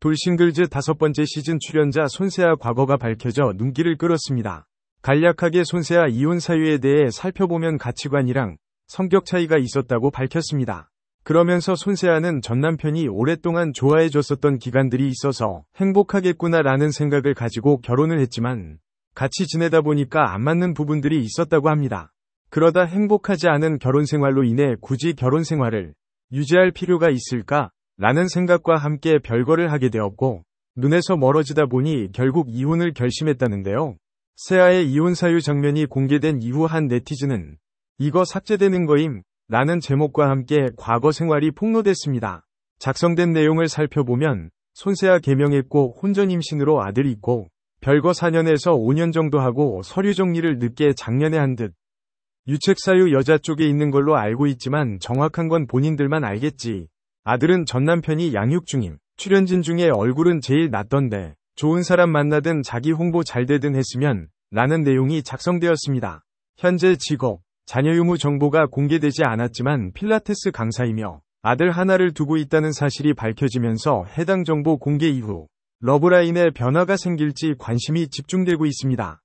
돌싱글즈 다섯 번째 시즌 출연자 손세아 과거가 밝혀져 눈길을 끌었습니다. 간략하게 손세아 이혼 사유에 대해 살펴보면 가치관이랑 성격 차이가 있었다고 밝혔습니다. 그러면서 손세아는 전 남편이 오랫동안 좋아해줬었던 기간들이 있어서 행복하겠구나라는 생각을 가지고 결혼을 했지만 같이 지내다 보니까 안 맞는 부분들이 있었다고 합니다. 그러다 행복하지 않은 결혼 생활로 인해 굳이 결혼 생활을 유지할 필요가 있을까 라는 생각과 함께 별거를 하게 되었고 눈에서 멀어지다 보니 결국 이혼을 결심했다는데요. 세아의 이혼 사유 장면이 공개된 이후 한 네티즌은 이거 삭제되는 거임 라는 제목과 함께 과거 생활이 폭로됐습니다. 작성된 내용을 살펴보면 손세아 개명했고 혼전 임신으로 아들 있고 별거 4년에서 5년 정도 하고 서류 정리를 늦게 작년에 한 듯 유책 사유 여자 쪽에 있는 걸로 알고 있지만 정확한 건 본인들만 알겠지 아들은 전 남편이 양육 중임. 출연진 중에 얼굴은 제일 낫던데 좋은 사람 만나든 자기 홍보 잘 되든 했으면 라는 내용이 작성되었습니다. 현재 직업, 자녀 유무 정보가 공개되지 않았지만 필라테스 강사이며 아들 하나를 두고 있다는 사실이 밝혀지면서 해당 정보 공개 이후 러브라인에 변화가 생길지 관심이 집중되고 있습니다.